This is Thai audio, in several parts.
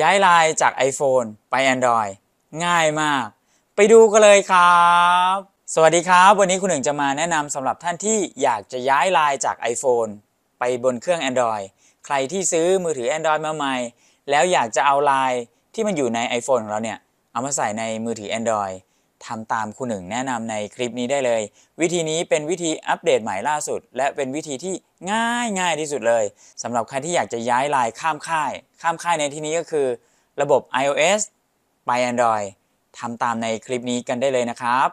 ย้ายไลน์จาก iPhone ไป Android ง่ายมาก ไปดูกันเลยครับ สวัสดีครับ วันนี้คุณหนึ่งจะมาแนะนำสำหรับท่านที่อยากจะย้ายไลน์จาก iPhone ไปบนเครื่อง Android ใครที่ซื้อมือถือ Android มาใหม่แล้วอยากจะเอาไลน์ที่มันอยู่ใน iPhone ของเราเนี่ยเอามาใส่ในมือถือ Android ทำตามครูหนึ่งแนะนำในคลิปนี้ได้เลย วิธีนี้เป็นวิธีอัปเดตใหม่ล่าสุด และเป็นวิธีที่ง่ายง่ายที่สุดเลยสำหรับใครที่อยากจะย้ายลายข้ามค่าย ข้ามค่ายในที่นี้ก็คือ ระบบ iOS ไป Android ทำตามในคลิปนี้กันได้เลยนะครับ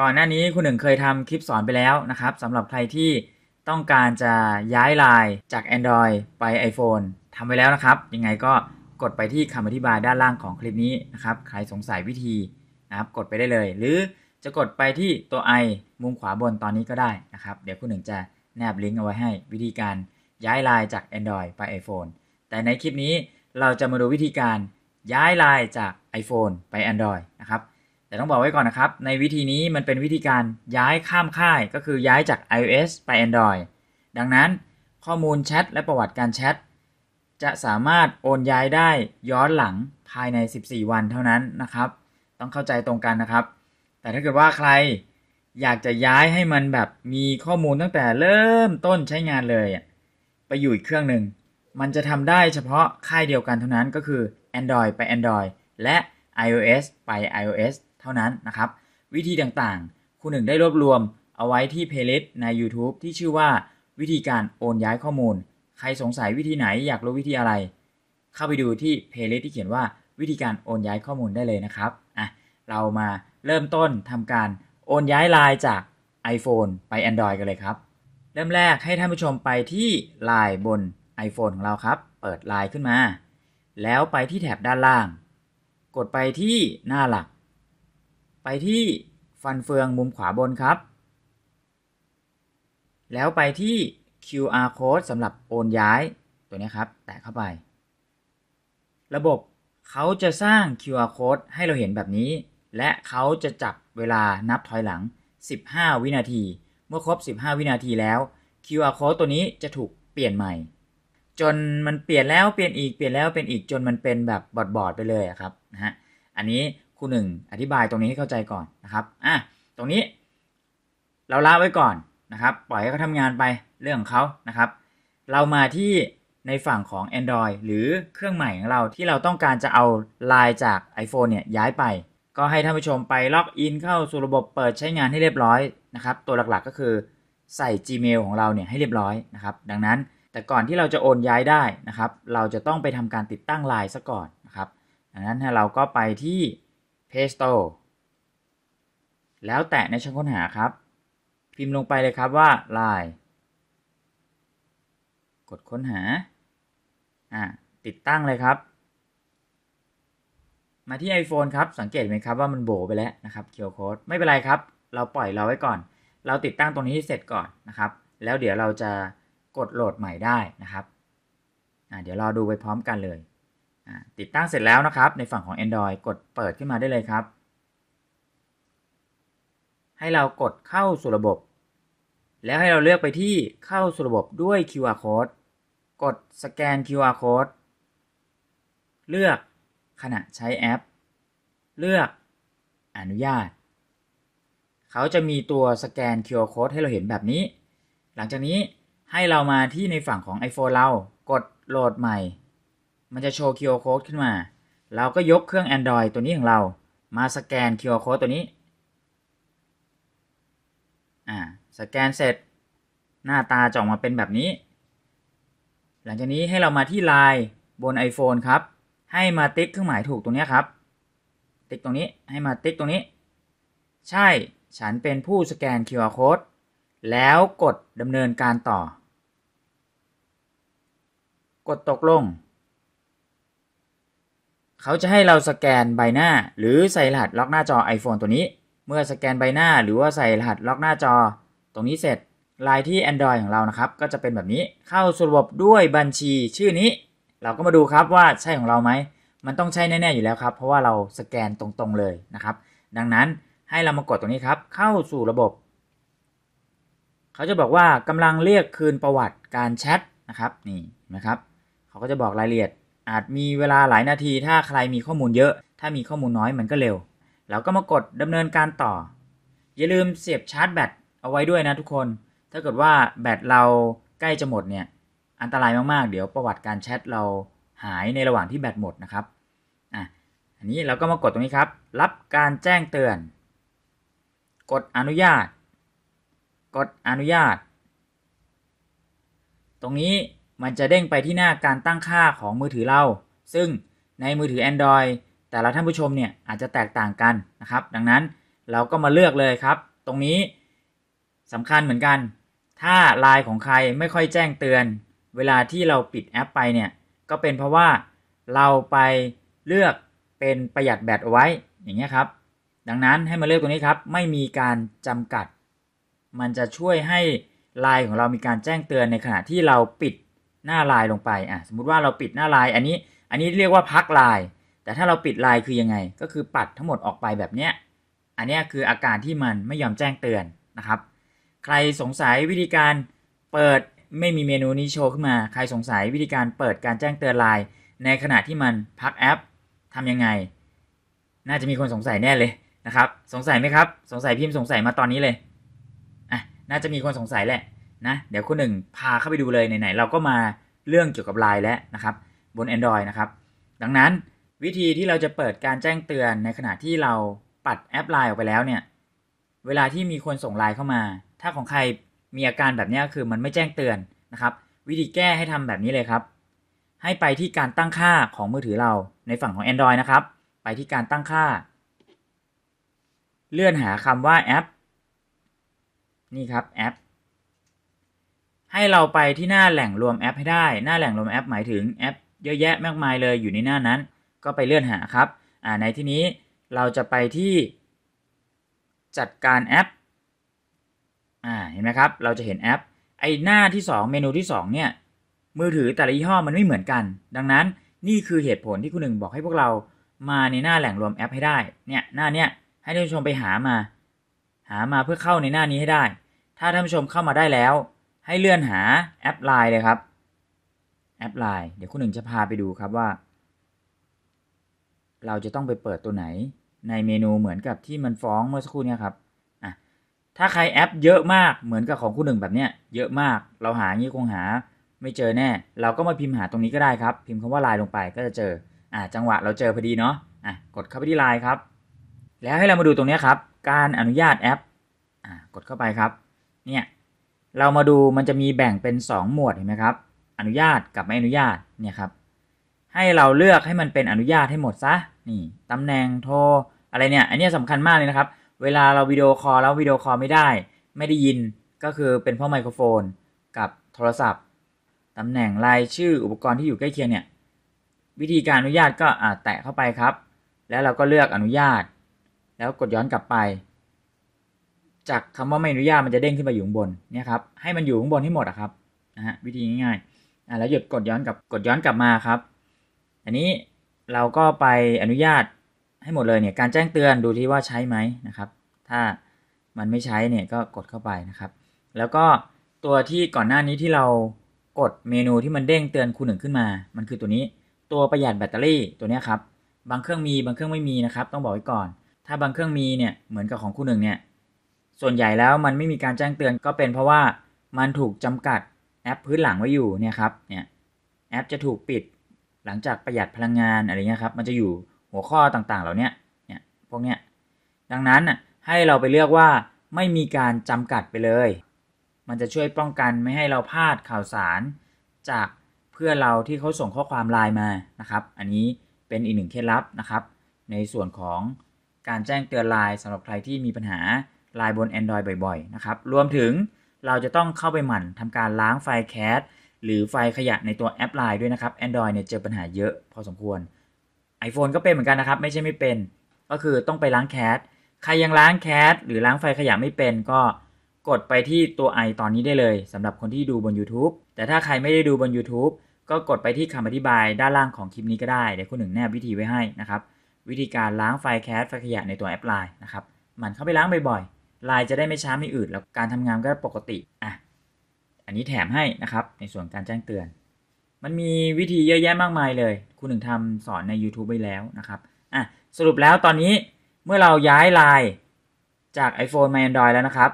ก่อนหน้านี้คุณหนึ่งเคยทำคลิปสอนไปแล้วนะครับสำหรับใครที่ต้องการจะย้ายลายจาก Android ไป iPhone ทำไปแล้วนะครับ ยังไงก็กดไปที่คำอธิบายด้านล่างของคลิปนี้นะครับใครสงสัยวิธีนะครับกดไปได้เลย หรือจะกดไปที่ตัว i มุมขวาบนตอนนี้ก็ได้นะครับ เดี๋ยวคุณหนึ่งจะแนบลิงก์เอาไว้ให้วิธีการย้ายไลน์จาก Android ไป iPhone แต่ในคลิปนี้เราจะมาดูวิธีการย้ายไลน์จาก iPhone ไป Android นะครับ แต่ต้องบอกไว้ก่อนนะครับในวิธีนี้มันเป็นวิธีการย้ายข้ามค่ายก็คือย้ายจาก iOS ไป Android ดังนั้นข้อมูลแชทและประวัติการแชทจะสามารถโอนย้ายได้ย้อนหลังภายใน 14 วันเท่านั้นนะครับต้องเข้าใจตรงกันนะครับ แต่ถ้าเกิดว่าใครอยากจะย้ายให้มันแบบมีข้อมูลตั้งแต่เริ่มต้นใช้งานเลย ไปอยู่อีกเครื่องหนึ่ง มันจะทำได้เฉพาะค่ายเดียวกันเท่านั้นก็คือ Android ไป Android และ iOS ไป iOS เท่านั้นนะครับ วิธีต่างๆ คุณหนึ่งได้รวบรวมเอาไว้ที่เพลย์ลิสต์ใน YouTube ที่ชื่อว่าวิธีการโอนย้ายข้อมูล ใครสงสัยวิธีไหนอยากรู้วิธีอะไร เข้าไปดูที่เพลย์ลิสต์ที่เขียนว่าวิธีการโอนย้ายข้อมูลได้เลยนะครับเรามาเริ่มต้นทำการโอนย้ายไลน์จาก iPhone ไป Android กันเลยครับ เริ่มแรกให้ท่านผู้ชมไปที่ไลน์บน iPhone ของเราครับ เปิดไลน์ขึ้นมา แล้วไปที่แถบด้านล่าง กดไปที่หน้าหลัก ไปที่ฟันเฟืองมุมขวาบนครับ แล้วไปที่ QR code สำหรับโอนย้ายตัวนี้ครับ แตะเข้าไป ระบบเขาจะสร้าง QR code ให้เราเห็นแบบนี้และเขาจะจับเวลานับถอยหลัง 15 วินาที เมื่อครบ 15 วินาทีแล้ว QR code ตัวนี้จะถูกเปลี่ยนใหม่จนมันเปลี่ยนแล้วเปลี่ยนอีก เปลี่ยนแล้วเป็นอีกจนมันเป็นแบบบอดๆไปเลยครับนะฮะอันนี้ครูหนึ่งอธิบายตรงนี้ให้เข้าใจก่อนนะครับอ่ะตรงนี้เราลาไว้ก่อนนะครับปล่อยให้เขาทำงานไปเรื่องของเขานะครับเรามาที่ในฝั่งของ Android หรือเครื่องใหม่ของเราที่เราต้องการจะเอาลายจาก iPhone เนี่ยย้ายไปก็ให้ท่านผู้ชมไป ล็อกอินเข้าสู่ระบบเปิดใช้งานให้เรียบร้อยนะครับ ตัวหลักๆก็คือใส่ Gmail ของเราเนี่ยให้เรียบร้อยนะครับ ดังนั้นแต่ก่อนที่เราจะโอนย้ายได้นะครับเราจะต้องไปทำการติดตั้งไลน์ซะก่อนนะครับดังนั้นเราก็ไปที่ Play Store แล้วแตะในช่องค้นหาครับ พิมพ์ลงไปเลยครับว่า Line กดค้นหาอ่าติดตั้งเลยครับมาที่ iPhone ครับสังเกตไหมครับว่ามันโบไปแล้วนะครับเคียวโค้ดไม่เป็นไรครับ เราปล่อยเราไว้ก่อน เราติดตั้งตรงนี้ให้เสร็จก่อนนะครับ แล้วเดี๋ยวเราจะกดโหลดใหม่ได้นะครับเดี๋ยวรอดูไปพร้อมกันเลยติดตั้งเสร็จแล้วนะครับในฝั่งของ Android กดเปิดขึ้นมาได้เลยครับ ให้เรากดเข้าสู่ระบบแล้วให้เราเลือกไปที่เข้าสู่ระบบด้วย QR code กดสแกน QR code เลือกขณะใช้แอป เลือกอนุญาตเขาจะมีตัวสแกน QR Code ให้เราเห็นแบบนี้ หลังจากนี้ให้เรามาที่ในฝั่งของ iPhone เรากดโหลดใหม่ มันจะ โชว์ QR Code ขึ้นมา เราก็ยกเครื่อง Android ตัวนี้ ของ เรา มาสแกน QR Code ตัวนี้อ่าสแกนเสร็จหน้าตา จะ ออกมาเป็นแบบนี้ หลังจากนี้ให้เรามาที่ไลน์บน iPhone ครับให้มาติ๊กเครื่องหมายถูกตรงนี้ครับ ติ๊กตรงนี้ให้มาติ๊กตรงนี้ใช่ฉันเป็นผู้สแกน QR code แล้วกดดำเนินการต่อ กดตกลง เขาจะให้เราสแกนใบหน้าหรือใส่รหัสล็อกหน้าจอ iPhone ตัวนี้ เมื่อสแกนใบหน้าหรือว่าใส่รหัสล็อกหน้าจอ ตรงนี้เสร็จลายที่ Android ของเรานะครับ ก็จะเป็นแบบนี้เข้าสระบบด้วยบัญชีชื่อนี้เราก็มาดูครับว่าใช่ของเราไหม มันต้องใช่แน่ๆอยู่แล้วครับ เพราะว่าเราสแกนตรงๆเลยนะครับ ดังนั้นให้เรามากดตรงนี้ครับ เข้าสู่ระบบ เขาจะบอกว่ากำลังเรียกคืนประวัติการแชทนะครับนี่นะครับเขาก็จะบอกรายละเอียด อาจมีเวลาหลายนาที ถ้าใครมีข้อมูลเยอะ ถ้ามีข้อมูลน้อยมันก็เร็วเราก็มากดดำเนินการต่ออย่าลืมเสียบชาร์จแบตเอาไว้ด้วยนะทุกคน ถ้าเกิดว่าแบตเราใกล้จะหมดเนี่ยอันตรายมากๆ เดี๋ยวประวัติการแชทเราหายในระหว่างที่แบตหมดนะครับ อ่ะ อันนี้เราก็มากดตรงนี้ครับ รับการแจ้งเตือน กดอนุญาต กดอนุญาต ตรงนี้มันจะเด้งไปที่หน้าการตั้งค่าของมือถือเรา ซึ่งในมือถือ Android แต่ละท่านผู้ชมเนี่ยอาจจะแตกต่างกันนะครับ ดังนั้นเราก็มาเลือกเลยครับ ตรงนี้สำคัญเหมือนกัน ถ้าไลน์ของใครไม่ค่อยแจ้งเตือนเวลาที่เราปิดแอปไปเนี่ยก็เป็นเพราะว่าเราไปเลือกเป็นประหยัดแบตเอาไว้อย่างเงี้ยครับดังนั้นให้มาเลือกตรงนี้ครับไม่มีการจำกัดมันจะช่วยให้ไลน์ของเรามีการแจ้งเตือนในขณะที่เราปิดหน้าไลน์ลงไปอ่ะสมมุติว่าเราปิดหน้าไลน์อันนี้อันนี้เรียกว่าพักไลน์แต่ถ้าเราปิดไลน์คือยังไง ก็คือปัดทั้งหมดออกไปแบบเนี้ยอันนี้คืออาการที่มันไม่ยอมแจ้งเตือนนะครับ ใครสงสัยวิธีการเปิดไม่มีเมนูนี้โชว์ขึ้นมา ใครสงสัยวิธีการเปิดการแจ้งเตือนไลน์ในขณะที่มันพักแอปทำยังไงน่าจะมีคนสงสัยแน่เลยนะครับ สงสัยไหมครับ สงสัยพิมพ์สงสัยมาตอนนี้เลยอ่ะน่าจะมีคนสงสัยแหละนะเดี๋ยวคนหนึ่งพาเข้าไปดูเลยไหนๆเราก็มาเรื่องเกี่ยวกับไลน์แล้วนะครับ บน Android นะครับ ดังนั้นวิธีที่เราจะเปิดการแจ้งเตือนในขณะที่เราปัดแอปไลน์ออกไปแล้วเนี่ยเวลาที่มีคนส่งไลน์เข้ามา ถ้าของใครมีอาการแบบนี้คือมันไม่แจ้งเตือนนะครับ วิธีแก้ให้ทำแบบนี้เลยครับ ให้ไปที่การตั้งค่าของมือถือเราในฝั่งของ Android นะครับ ไปที่การตั้งค่า เลื่อนหาคำว่าแอปนี่ครับแอป ให้เราไปที่หน้าแหล่งรวมแอปให้ได้ หน้าแหล่งรวมแอป หมายถึงแอป เยอะแยะมากมายเลยอยู่ในหน้านั้น ก็ไปเลื่อนหาครับในที่นี้เราจะไปที่ จัดการแอป่าเห็นไหมครับ เราจะเห็นแอปไอหน้าที่ 2 เมนูที่ 2 เนี่ยมือถือแต่ละยี่ห้อมันไม่เหมือนกัน ดังนั้นนี่คือเหตุผลที่คุณหนึ่งบอกให้พวกเรามาในหน้าแหล่งรวมแอปให้ได้เนี่ยหน้าเนี้ย ให้ท่านผู้ชมไปหามา หามาเพื่อเข้าในหน้านี้ให้ได้ ถ้าท่านผู้ชมเข้ามาได้แล้ว ให้เลื่อนหาแอปไลน์เลยครับแอปไลน์เดี๋ยวคุณหนึ่งจะพาไปดูครับว่า เราจะต้องไปเปิดตัวไหน ในเมนูเหมือนกับที่มันฟ้องเมื่อสักครู่นี้ครับถ้าใครแอปเยอะมากเหมือนกับของคู่หนึ่งแบบเนี้ยเยอะมาก เราหางี้คงหาไม่เจอแน่เราก็มาพิมพ์หาตรงนี้ก็ได้ครับ พิมพ์คำว่าไลน์ลงไป ก็จะเจออ่าจังหวะเราเจอพอดีเนาะอ่ะกดเข้าไปที่ไลน์ครับ แล้วให้เรามาดูตรงนี้ครับ การอนุญาตแอปอ่ากดเข้าไปครับเนี่ยเรามาดูมันจะมีแบ่งเป็น 2 หมวดเห็นไหมครับอนุญาตกับไม่อนุญาตเนี่ยครับให้เราเลือกให้มันเป็นอนุญาตให้หมดซะนี่ตำแหน่งโทรอะไรเนี่ยอันนี้สำคัญมากเลยนะครับเวลาเราวิดีโอคอลแล้ววิดีโอคอลไม่ได้ ไม่ได้ยินก็คือเป็นเพราะไมโครโฟนกับโทรศัพท์ตำแหน่งราย ชื่ออุปกรณ์ที่อยู่ใกล้เคียงเนี่ยวิธีการอนุญาตก็อ่าแตะเข้าไปครับ แล้วเราก็เลือกอนุญาต แล้วกดย้อนกลับไป จากคำว่าไม่อนุญาตมันจะเด้งขึ้นไปอยู่ข้างบนเนี่ยครับให้มันอยู่ข้างบนให้หมดอะครับนะฮะวิธีง่ายๆอ่าแล้วหยุดกดย้อนกลับกดย้อนกลับมาครับ อันนี้เราก็ไปอนุญาตให้หมดเลยเนี่ยการแจ้งเตือนดูที่ว่าใช้ไหมนะครับถ้ามันไม่ใช้เนี่ยก็กดเข้าไปนะครับ แล้วก็ตัวที่ก่อนหน้านี้ที่เรากดเมนูที่มันเด้งเตือนคูณหนึ่งขึ้นมา มันคือตัวนี้ตัวประหยัดแบตเตอรี่ตัวนี้ครับ บางเครื่องมีบางเครื่องไม่มีนะครับต้องบอกไว้ก่อน ถ้าบางเครื่องมีเนี่ยเหมือนกับของคูณหนึ่งเนี่ยส่วนใหญ่แล้วมันไม่มีการแจ้งเตือนก็เป็นเพราะว่ามันถูกจำกัดแอปพื้นหลังไว้อยู่เนี่ยครับเนี่ยแอปจะถูกปิดหลังจากประหยัดพลังงานอะไรเงี้ยครับมันจะอยู่หัวข้อต่างๆ เหล่านี้เนี่ย พวกเนี้ย ดังนั้นให้เราไปเลือกว่าไม่มีการจำกัดไปเลย มันจะช่วยป้องกันไม่ให้เราพลาดข่าวสารจากเพื่อนเราที่เขาส่งข้อความไลน์มา นะครับ อันนี้เป็นอีกหนึ่งเคล็ดลับนะครับ ในส่วนของการแจ้งเตือนไลน์สำหรับใครที่มีปัญหาไลน์บน Android บ่อยๆ นะครับ รวมถึงเราจะต้องเข้าไปหมั่นทำการล้างไฟแคสหรือไฟขยะในตัวแอปไลน์ด้วยนะครับ Android เนี่ยเจอปัญหาเยอะพอสมควร iPhone ก็เป็นเหมือนกันนะครับไม่ใช่ไม่เป็นก็คือต้องไปล้างแคสใครยังล้างแคสหรือล้างไฟขยะไม่เป็นก็กดไปที่ตัวไอตอนนี้ได้เลยสำหรับคนที่ดูบน YouTube แต่ถ้าใครไม่ได้ดูบน YouTube ก็กดไปที่คำอธิบายด้านล่างของคลิปนี้ก็ได้เดี๋ยวคุณหนึ่งแนบวิธีไว้ให้นะครับ วิธีการล้างไฟแคสไฟขยะในตัวแอปไลน์นะครับมันเข้าไปล้างบ่อยๆลายจะได้ไม่ช้าไม่อืดแล้วการทำงานก็ปกติอ่ะอันนี้แถมให้นะครับในส่วนการแจ้งเตือน มันมีวิธีเยอะแยะมากมายเลยหนึ่งทำสอนใน YouTube ไว้แล้วนะครับอ่ะสรุปแล้วตอนนี้เมื่อเราย้ายไลน์ จาก iPhone มา Android แล้วนะครับ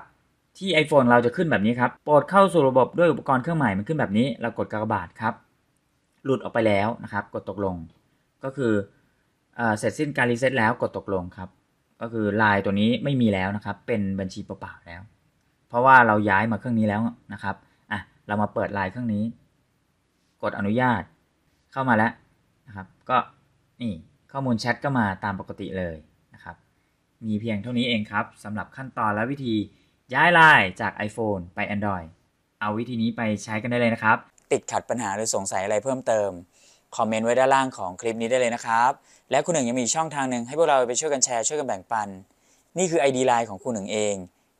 ที่ iPhone เราจะขึ้นแบบนี้ครับโปรดเข้าสู่ระบบด้วยอุปกรณ์เครื่องใหม่ มันขึ้นแบบนี้ เรากดกากบาทครับ หลุดออกไปแล้วนะครับ กดตกลง ก็คือเสร็จสิ้นการรีเซ็ตแล้ว กดตกลงครับ ก็คือไลน์ตัวนี้ไม่มีแล้วนะครับ เป็นบัญชีเปล่าแล้ว เพราะว่าเราย้ายมาเครื่องนี้แล้วนะครับอ่ะเรามาเปิดไลน์เครื่องนี้ กดอนุญาต เข้ามาแล้วนะครับก็นี่ข้อมูลแชทก็มาตามปกติเลยนะครับ มีเพียงเท่านี้เองครับสำหรับขั้นตอนและวิธีย้ายไลน์จาก iPhone ไป Android เอาวิธีนี้ไปใช้กันได้เลยนะครับ ติดขัดปัญหาหรือสงสัยอะไรเพิ่มเติม คอมเมนต์ไว้ด้านล่างของคลิปนี้ได้เลยนะครับ และคุณหนึ่งยังมีช่องทางหนึ่งให้พวกเราไปช่วยกันแชร์ช่วยกันแบ่งปัน นี่คือ ID ไลน์ของคุณหนึ่งเอง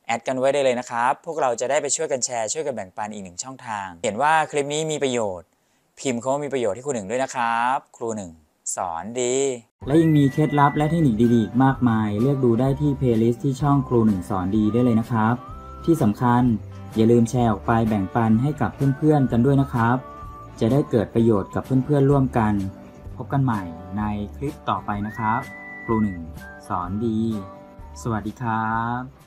แอดกันไว้ได้เลยนะครับพวกเราจะได้ไปช่วยกันแชร์ช่วยกันแบ่งปันอีกหนึ่งช่องทางเห็นว่าคลิปนี้มีประโยชน์พิมพ์คำว่ามีประโยชน์ที่ครูหนึ่งด้วยนะครับ ครูหนึ่งสอนดี และยังมีเคล็ดลับและเทคนิคดีๆอีกมากมาย เลือกดูได้ที่เพลย์ลิสต์ที่ช่องครูหนึ่งสอนดีได้เลยนะครับ ที่สำคัญอย่าลืมแชร์ออกไปแบ่งปันให้กับเพื่อนๆ กันด้วยนะครับ จะได้เกิดประโยชน์กับเพื่อนๆร่วมกัน พบกันใหม่ในคลิปต่อไปนะครับ ครูหนึ่งสอนดี สวัสดีครับ